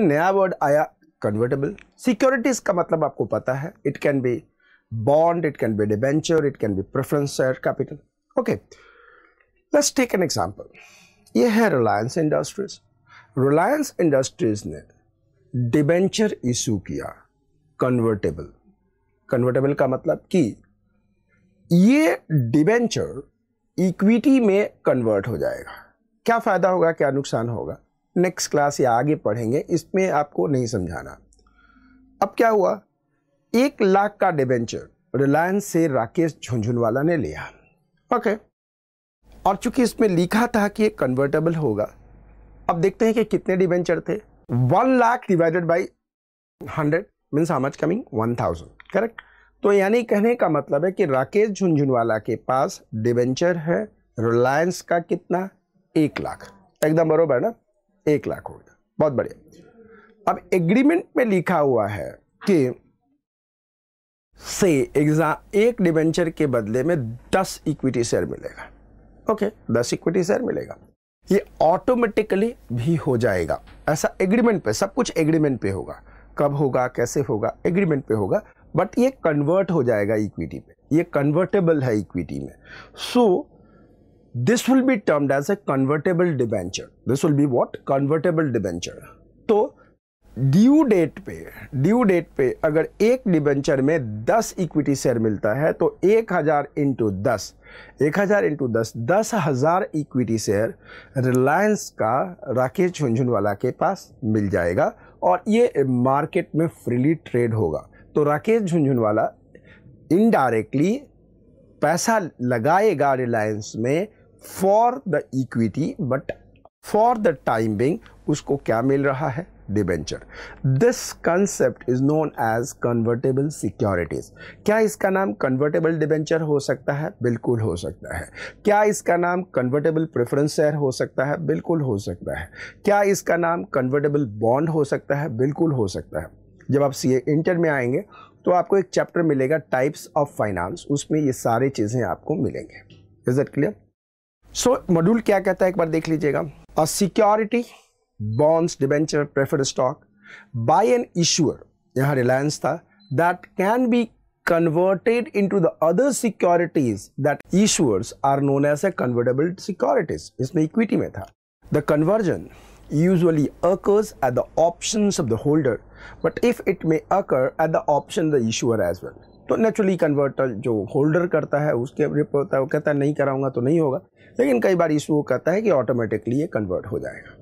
नया वर्ड आया convertible securities का मतलब आपको पता है it can be bond it can be debenture it can be preference share capital okay let's take an example ये है रिलायंस इंडस्ट्रीज रिलायंस इंडस्ट्रीज ने डिबेंचर इशू किया कन्वर्टेबल कन्वर्टेबल का मतलब कि ये डिबेंचर इक्विटी में कन्वर्ट हो जाएगा क्या फ़ायदा होगा क्या नुकसान होगा नेक्स्ट क्लास या आगे पढ़ेंगे इसमें आपको नहीं समझाना अब क्या हुआ एक लाख का डिबेंचर रिलायंस से राकेश झुंझुनवाला ने लिया ओके और चूंकि इसमें लिखा था कि ये कन्वर्टेबल होगा अब देखते हैं कि कितने डिबेंचर थे one lakh divided by hundred means how much coming one thousand correct तो यानी कहने का मतलब है कि राकेश झुंझुनवाला के पास डिबेंचर है रिलायंस का कितना एक लाख एकदम बरोबर ना एक लाख गया बहुत बढ़िया अब एग्रीमेंट में लिखा हुआ है कि से एग्जाम एक डिवेंचर के बदले में दस इक्विटी शेयर मिलेगा ओके दस इक्विटी शेयर मिलेगा ये ऑटोमेटिकली भी हो जाएगा ऐसा एग्रीमेंट पे सब कुछ एग्रीमेंट पे होगा कब होगा कैसे होगा एग्रीमेंट पे होगा बट ये कन्वर्ट हो जाएगा इक्विटी में ये कन्वर्टेबल है इक्विटी में so this will be termed as a convertible debenture this will be what convertible debenture तो ड्यू डेट पे ड्यू डेट पे अगर एक डिबेंचर में 10 इक्विटी शेयर मिलता है तो 1000 हज़ार इंटू दस एक हज़ार इंटू दस दस हज़ार इक्विटी शेयर रिलायंस का राकेश झुंझुनवाला के पास मिल जाएगा और ये मार्केट में फ्रीली ट्रेड होगा तो राकेश झुंझुनवाला इनडायरेक्टली पैसा लगाएगा रिलायंस में for the equity but for the time being उसको क्या मिल रहा है debenture this concept is known as convertible securities क्या इसका नाम कन्वर्टेबल डिबेंचर हो सकता है बिल्कुल हो सकता है क्या इसका नाम कन्वर्टेबल प्रेफरेंस शेयर हो सकता है बिल्कुल हो सकता है क्या इसका नाम कन्वर्टेबल बॉन्ड हो सकता है बिल्कुल हो सकता है जब आप सी इंटर में आएंगे तो आपको एक चैप्टर मिलेगा टाइप्स ऑफ फाइनेंस उसमें ये सारी चीज़ें आपको मिलेंगे is that clear so module क्या कहता है एक बार देख लीजिएगा a security bonds debenture preferred stock by an issuer यहां रिलायंस था that can be converted into the other securities that issuers are known as a convertible securities इसमें इक्विटी में था the conversion usually occurs at the option of the holder but if it may occur at the option of the issuer as तो naturally converter जो holder करता है उसके rib होता है वो कहता है नहीं कराऊंगा तो नहीं होगा लेकिन कई बार इशू वो कहता है कि ऑटोमेटिकली ये कन्वर्ट हो जाएगा